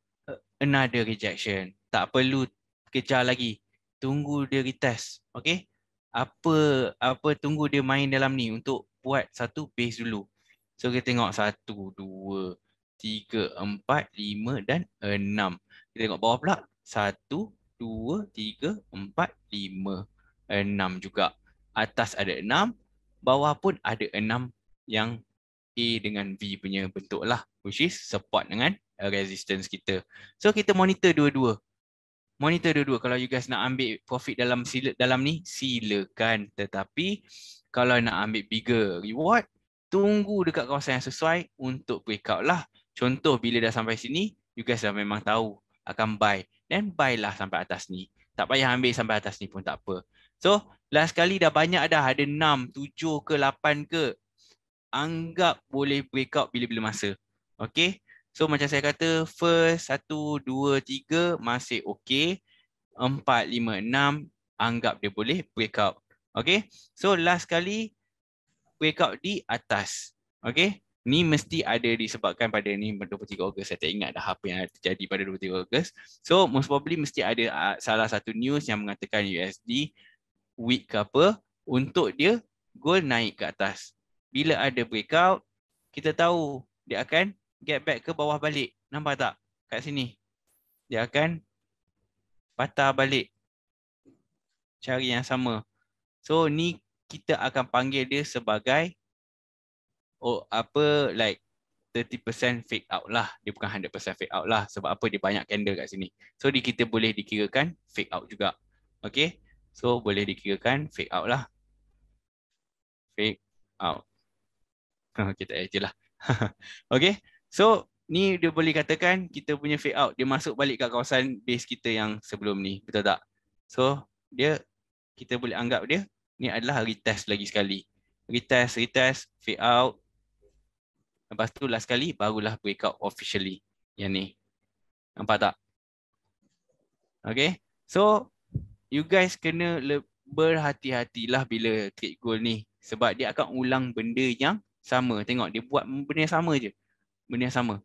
another rejection tak perlu kejar lagi tunggu dia retest okey apa apa tunggu dia main dalam ni untuk buat satu base dulu so kita tengok satu, dua, tiga, empat, lima dan enam. kita tengok bawah pula satu, dua, tiga, empat, lima, enam juga atas ada enam, bawah pun ada enam yang A dengan B punya bentuk lah which is support dengan resistance kita so kita monitor dua-dua monitor dua-dua kalau you guys nak ambil profit dalam silat dalam ni silakan tetapi kalau nak ambil bigger reward tunggu dekat kawasan yang sesuai untuk breakout lah contoh bila dah sampai sini you guys dah memang tahu akan buy then buy lah sampai atas ni tak payah ambil sampai atas ni pun tak apa so last kali dah banyak dah ada 6 7 ke 8 ke anggap boleh breakout bila-bila masa okey So macam saya kata first satu dua tiga masih okey. empat lima enam anggap dia boleh break out. okay So last kali break out di atas. okay Ni mesti ada disebabkan pada ni 23 Ogos. Saya tak ingat dah apa yang terjadi pada 23 Ogos. So most probably mesti ada ah, salah satu news yang mengatakan USD weak ke apa untuk dia gold naik ke atas. Bila ada breakout, kita tahu dia akan get back ke bawah balik. Nampak tak? Kat sini. Dia akan patah balik. Cari yang sama. So ni kita akan panggil dia sebagai oh apa like 30% fake out lah. Dia bukan 100% fake out lah sebab apa dia banyak candle kat sini. So di kita boleh dikirakan fake out juga. Okay. So boleh dikirakan fake out lah. Fake out. Kita okay, je lah. okay. So ni dia boleh katakan kita punya fade out dia masuk balik kat kawasan base kita yang sebelum ni betul tak? So dia kita boleh anggap dia ni adalah retest lagi sekali. Retest, retest, fade out. Lepas tu last sekali barulah breakout officially yang ni. Nampak tak? Okay. So you guys kena berhati-hatilah bila trade goal ni. Sebab dia akan ulang benda yang sama. Tengok dia buat benda yang sama je benda yang sama.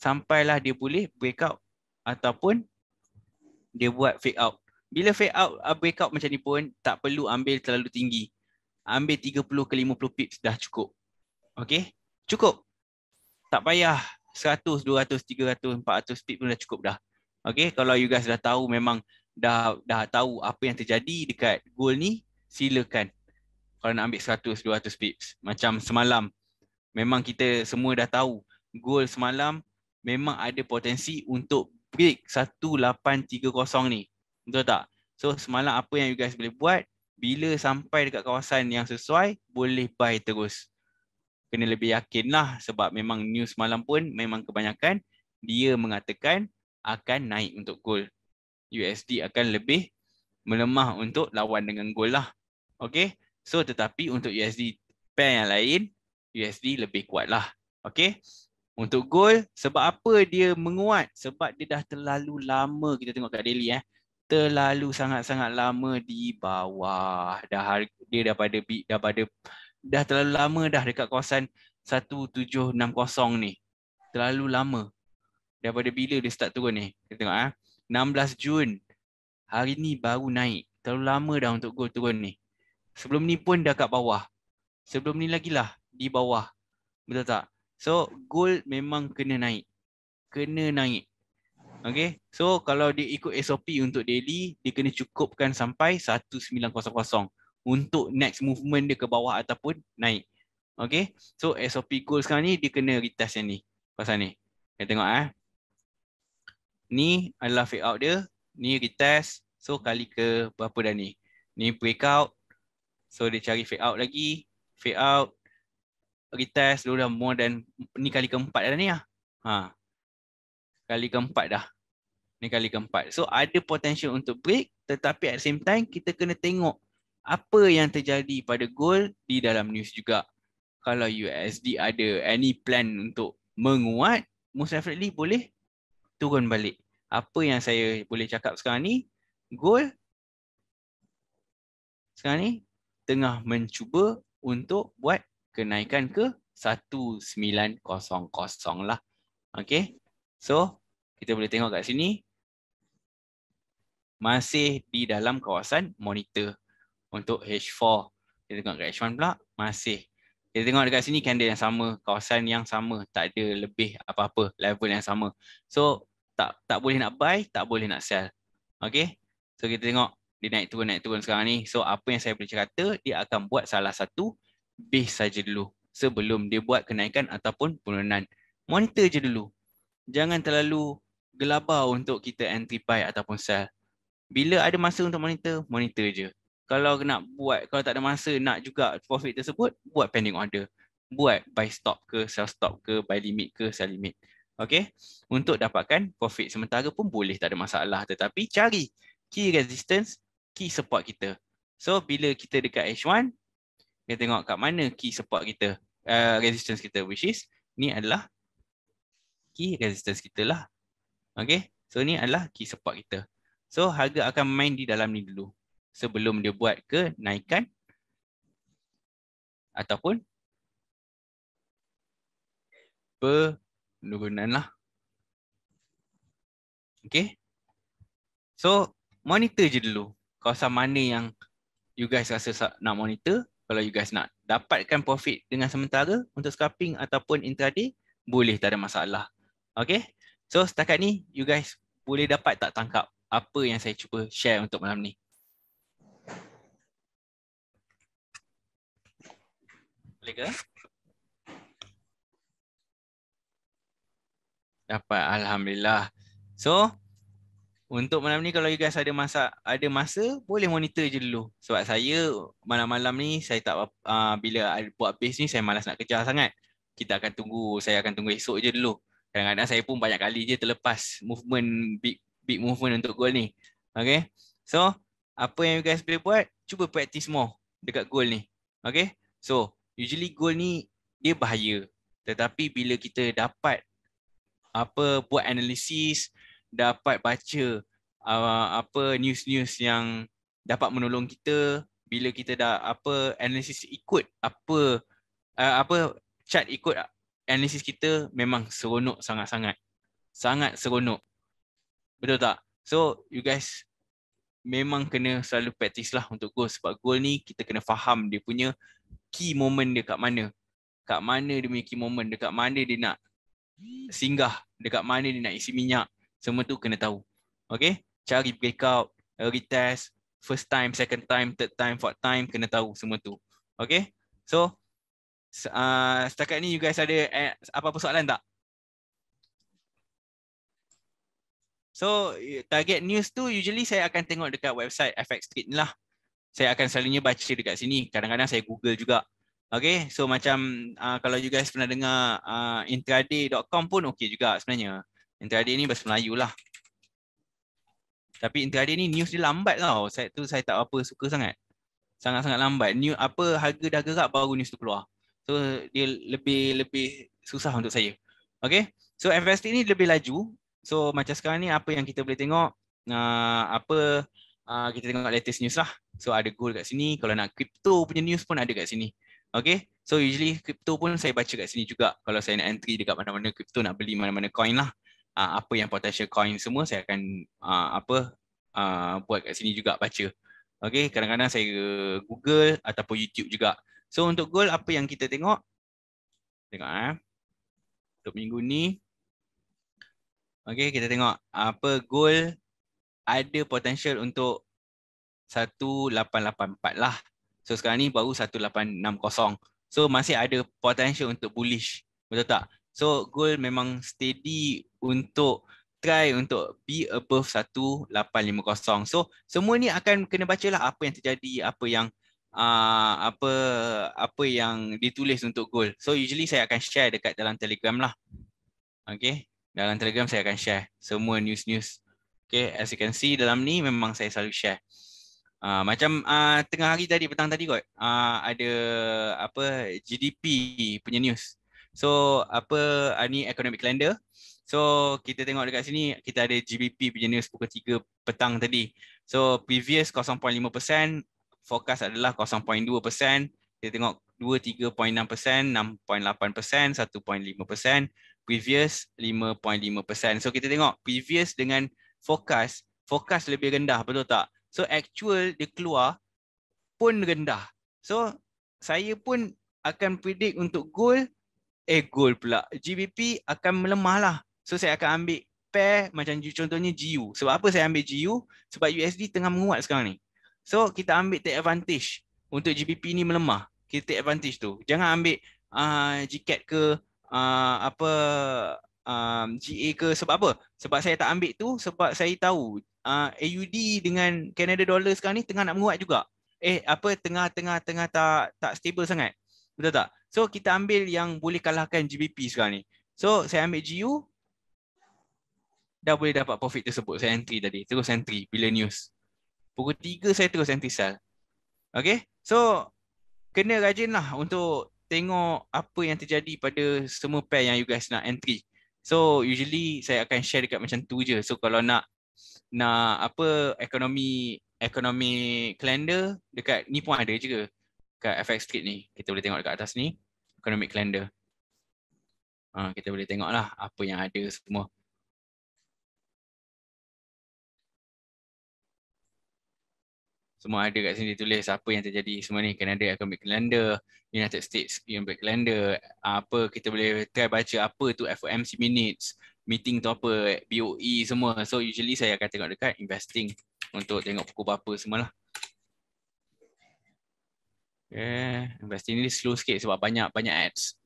Sampailah dia boleh break out ataupun dia buat fake out. Bila fake out, ah, break out macam ni pun tak perlu ambil terlalu tinggi. Ambil 30 ke 50 pips dah cukup. Okay? Cukup. Tak payah 100, 200, 300, 400 pips pun dah cukup dah. Okay? Kalau you guys dah tahu memang dah dah tahu apa yang terjadi dekat goal ni, silakan. Kalau nak ambil 100, 200 pips. Macam semalam memang kita semua dah tahu gol semalam memang ada potensi untuk break 1830 ni. Betul tak? So semalam apa yang you guys boleh buat bila sampai dekat kawasan yang sesuai boleh buy terus. Kena lebih yakin lah sebab memang news semalam pun memang kebanyakan dia mengatakan akan naik untuk gold. USD akan lebih melemah untuk lawan dengan gold lah. Okay. So tetapi untuk USD pair yang lain USD lebih kuat lah. Okay. Untuk gold, sebab apa dia menguat? Sebab dia dah terlalu lama, kita tengok kat daily eh. Terlalu sangat-sangat lama di bawah. Dah harga, dia daripada, daripada, dah terlalu lama dah dekat kawasan 1760 ni. Terlalu lama. Daripada bila dia start turun ni? Kita tengok eh. 16 Jun. Hari ni baru naik. Terlalu lama dah untuk gold turun ni. Sebelum ni pun dah kat bawah. Sebelum ni lagi lah di bawah. Betul tak? So gold memang kena naik. Kena naik. Okay. So kalau dia ikut SOP untuk daily, dia kena cukupkan sampai 1900 untuk next movement dia ke bawah ataupun naik. Okay. So SOP gold sekarang ni dia kena retest yang ni. Pasal ni. Kita tengok eh. Ni adalah fake out dia. Ni retest. So kali ke berapa dah ni. Ni breakout. So dia cari fake out lagi. Fake out retest dulu dah more than ni kali keempat dah ni ah. Ha. Kali keempat dah. Ni kali keempat. So ada potential untuk break tetapi at the same time kita kena tengok apa yang terjadi pada gold di dalam news juga. Kalau USD ada any plan untuk menguat, most definitely boleh turun balik. Apa yang saya boleh cakap sekarang ni, gold sekarang ni tengah mencuba untuk buat kenaikan ke 1900 lah. Okay. So, kita boleh tengok kat sini. Masih di dalam kawasan monitor untuk H4. Kita tengok kat H1 pula. Masih. Kita tengok dekat sini candle yang sama. Kawasan yang sama. Tak ada lebih apa-apa. Level yang sama. So, tak tak boleh nak buy, tak boleh nak sell. Okay. So, kita tengok dia naik turun-naik turun sekarang ni. So, apa yang saya boleh cakap, dia akan buat salah satu Bih saja dulu sebelum dia buat kenaikan ataupun penurunan. Monitor je dulu. Jangan terlalu gelabah untuk kita entry buy ataupun sell. Bila ada masa untuk monitor, monitor je. Kalau nak buat, kalau tak ada masa nak juga profit tersebut, buat pending order. Buat buy stop ke, sell stop ke, buy limit ke, sell limit. Okay? Untuk dapatkan profit sementara pun boleh tak ada masalah. Tetapi cari key resistance, key support kita. So bila kita dekat H1, kita tengok kat mana key support kita uh, resistance kita which is ni adalah key resistance kita lah okay? so ni adalah key support kita so harga akan main di dalam ni dulu sebelum dia buat ke naikan ataupun penurunan lah okey so monitor je dulu kawasan mana yang you guys rasa nak monitor kalau you guys nak dapatkan profit dengan sementara untuk scalping ataupun intraday boleh tak ada masalah okay so setakat ni you guys boleh dapat tak tangkap apa yang saya cuba share untuk malam ni boleh ke dapat alhamdulillah so untuk malam ni kalau you guys ada masa ada masa boleh monitor je dulu sebab saya malam-malam ni saya tak uh, bila buat base ni saya malas nak kejar sangat kita akan tunggu saya akan tunggu esok je dulu kadang-kadang saya pun banyak kali je terlepas movement big big movement untuk goal ni Okay, so apa yang you guys boleh buat cuba practice more dekat goal ni Okay, so usually goal ni dia bahaya tetapi bila kita dapat apa buat analisis dapat baca uh, apa news-news yang dapat menolong kita bila kita dah apa analisis ikut apa uh, apa chat ikut analisis kita memang seronok sangat-sangat. Sangat seronok. Betul tak? So you guys memang kena selalu practice lah untuk goal sebab goal ni kita kena faham dia punya key moment dia kat mana. Kat mana dia punya key moment, dekat mana dia nak singgah, dekat mana dia nak isi minyak, semua tu kena tahu. Okay? Cari breakout, early first time, second time, third time, fourth time, kena tahu semua tu. Okay? So, uh, setakat ni you guys ada eh, apa-apa soalan tak? So, target news tu usually saya akan tengok dekat website FX Street ni lah. Saya akan selalunya baca dekat sini. Kadang-kadang saya Google juga. Okay, so macam uh, kalau you guys pernah dengar uh, intraday.com pun okay juga sebenarnya. Interadik ni bahasa Melayu lah. Tapi interadik ni news dia lambat tau. Saya tu saya tak apa suka sangat. Sangat-sangat lambat. New apa harga dah gerak baru news tu keluar. So dia lebih lebih susah untuk saya. Okay. So FST ni lebih laju. So macam sekarang ni apa yang kita boleh tengok uh, apa uh, kita tengok latest news lah. So ada gold kat sini. Kalau nak crypto punya news pun ada kat sini. Okay. So usually crypto pun saya baca kat sini juga. Kalau saya nak entry dekat mana-mana crypto nak beli mana-mana coin lah uh, apa yang potential coin semua saya akan uh, apa uh, buat kat sini juga baca. Okey, kadang-kadang saya Google ataupun YouTube juga. So untuk goal apa yang kita tengok? Tengok eh. Untuk minggu ni Okey, kita tengok apa goal ada potential untuk 1884 lah. So sekarang ni baru 1860. So masih ada potential untuk bullish. Betul tak? So goal memang steady untuk try untuk be above 1850. So semua ni akan kena bacalah apa yang terjadi, apa yang Uh, apa apa yang ditulis untuk goal. So usually saya akan share dekat dalam Telegram lah. Okay. Dalam Telegram saya akan share semua news-news. Okay. As you can see dalam ni memang saya selalu share. Uh, macam uh, tengah hari tadi, petang tadi kot. Uh, ada apa GDP punya news. So apa uh, ni economic calendar? So kita tengok dekat sini kita ada GBP berjenis pukul 3 petang tadi. So previous 0.5%, forecast adalah 0.2%. Kita tengok 2.3.6%, 6.8%, 1.5%, previous 5.5%. So kita tengok previous dengan forecast, forecast lebih rendah betul tak? So actual dia keluar pun rendah. So saya pun akan predict untuk goal eh gold pula GBP akan melemah lah. so saya akan ambil pair macam contohnya GU sebab apa saya ambil GU sebab USD tengah menguat sekarang ni so kita ambil take advantage untuk GBP ni melemah kita take advantage tu jangan ambil uh, ah, GCAT ke uh, apa um, ah, GA ke sebab apa sebab saya tak ambil tu sebab saya tahu uh, AUD dengan Canada dollar sekarang ni tengah nak menguat juga eh apa tengah-tengah tengah tak tak stable sangat Betul tak? So kita ambil yang boleh kalahkan GBP sekarang ni. So saya ambil GU dah boleh dapat profit tersebut saya entry tadi. Terus entry bila news. Pukul 3 saya terus entry sell. Okay? So kena lah untuk tengok apa yang terjadi pada semua pair yang you guys nak entry. So usually saya akan share dekat macam tu je. So kalau nak nak apa ekonomi ekonomi calendar dekat ni pun ada juga kat FX Street ni. Kita boleh tengok dekat atas ni, economic calendar. Uh, kita boleh tengok lah apa yang ada semua. Semua ada kat sini ditulis apa yang terjadi semua ni. Canada Economic Calendar, United States Economic Calendar. Apa kita boleh try baca apa tu FOMC Minutes, meeting tu apa, BOE semua. So usually saya akan tengok dekat investing untuk tengok pukul berapa semua lah. Eh, investing ni slow sikit sebab banyak-banyak ads.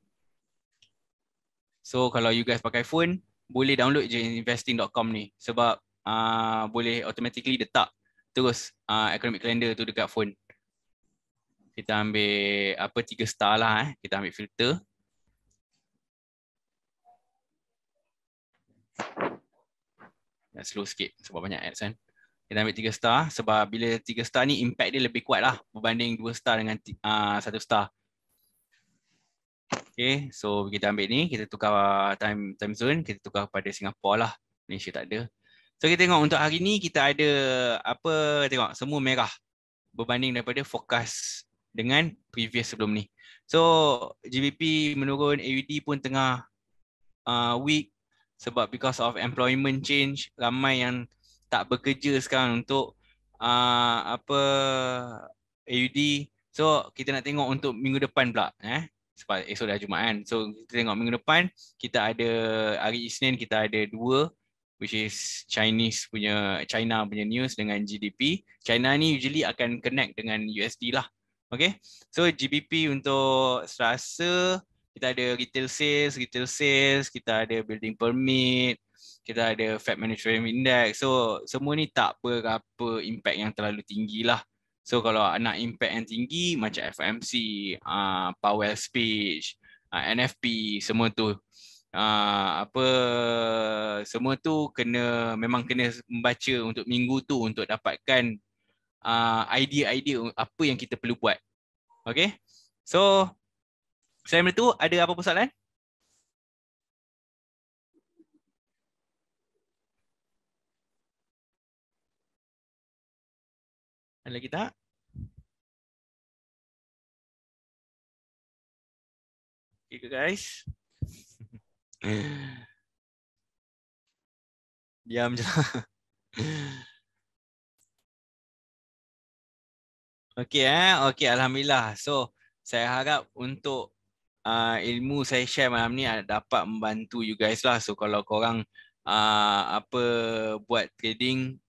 So kalau you guys pakai phone, boleh download je investing.com ni sebab uh, boleh automatically letak terus uh, economic calendar tu dekat phone. Kita ambil apa tiga star lah eh. Kita ambil filter. Dan slow sikit sebab banyak ads kan. Eh? kita ambil tiga star sebab bila tiga star ni impact dia lebih kuat lah berbanding dua star dengan ah, satu uh, star. Okay, so kita ambil ni, kita tukar time time zone, kita tukar kepada Singapura lah. Malaysia tak ada. So kita tengok untuk hari ni kita ada apa, tengok semua merah berbanding daripada fokus dengan previous sebelum ni. So GBP menurun AUD pun tengah uh, weak sebab because of employment change, ramai yang tak bekerja sekarang untuk uh, apa AUD. So kita nak tengok untuk minggu depan pula eh. Sebab esok dah Jumaat kan. So kita tengok minggu depan kita ada hari Isnin kita ada dua which is Chinese punya China punya news dengan GDP. China ni usually akan connect dengan USD lah. Okay. So GBP untuk Selasa kita ada retail sales, retail sales, kita ada building permit, kita ada Fed Manufacturing Index. So semua ni tak apa apa impact yang terlalu tinggi lah. So kalau nak impact yang tinggi macam FMC, uh, ah, Powell Speech, uh, ah, NFP, semua tu. Uh, apa semua tu kena memang kena membaca untuk minggu tu untuk dapatkan uh, idea-idea apa yang kita perlu buat. Okay. So, selain itu ada apa-apa soalan? Ada lagi tak? Okay ke guys? Diam je lah. Okay eh, okay Alhamdulillah. So, saya harap untuk uh, ilmu saya share malam ni dapat membantu you guys lah. So, kalau korang uh, apa buat trading,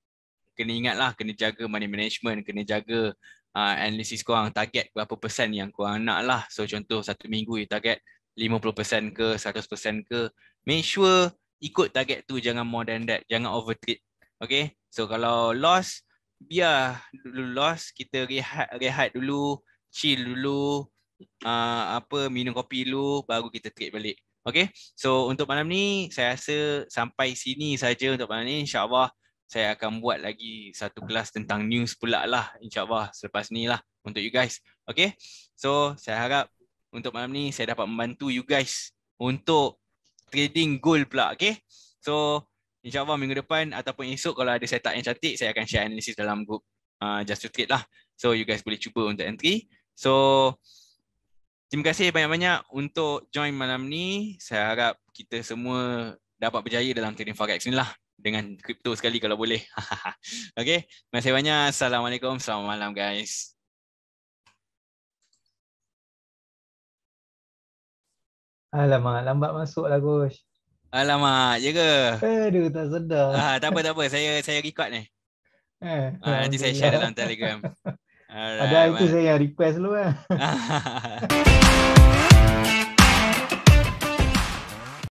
kena ingat lah kena jaga money management, kena jaga uh, ah, analisis korang target berapa persen yang korang nak lah. So contoh satu minggu you target 50% ke 100% ke. Make sure ikut target tu jangan more than that. Jangan over treat. Okay. So kalau loss, biar dulu loss. Kita rehat, rehat dulu, chill dulu, uh, apa minum kopi dulu baru kita trade balik. Okay, so untuk malam ni saya rasa sampai sini saja untuk malam ni insyaAllah saya akan buat lagi satu kelas tentang news pula lah insyaAllah selepas ni lah untuk you guys. Okay, so saya harap untuk malam ni saya dapat membantu you guys untuk trading gold pula. Okay, so insyaAllah minggu depan ataupun esok kalau ada setup yang cantik saya akan share analisis dalam group uh, Just to Trade lah. So you guys boleh cuba untuk entry. So terima kasih banyak-banyak untuk join malam ni. Saya harap kita semua dapat berjaya dalam trading forex ni lah dengan kripto sekali kalau boleh. okay. Terima kasih banyak. Assalamualaikum. Selamat malam guys. Alamak, lambat masuk lah Gosh. Alamak, ya ke? Aduh, tak sedar. Ah, tak apa, tak apa. Saya saya record ni. Eh, ah, nanti saya share dalam Telegram. Alright, Ada itu saya request dulu lah.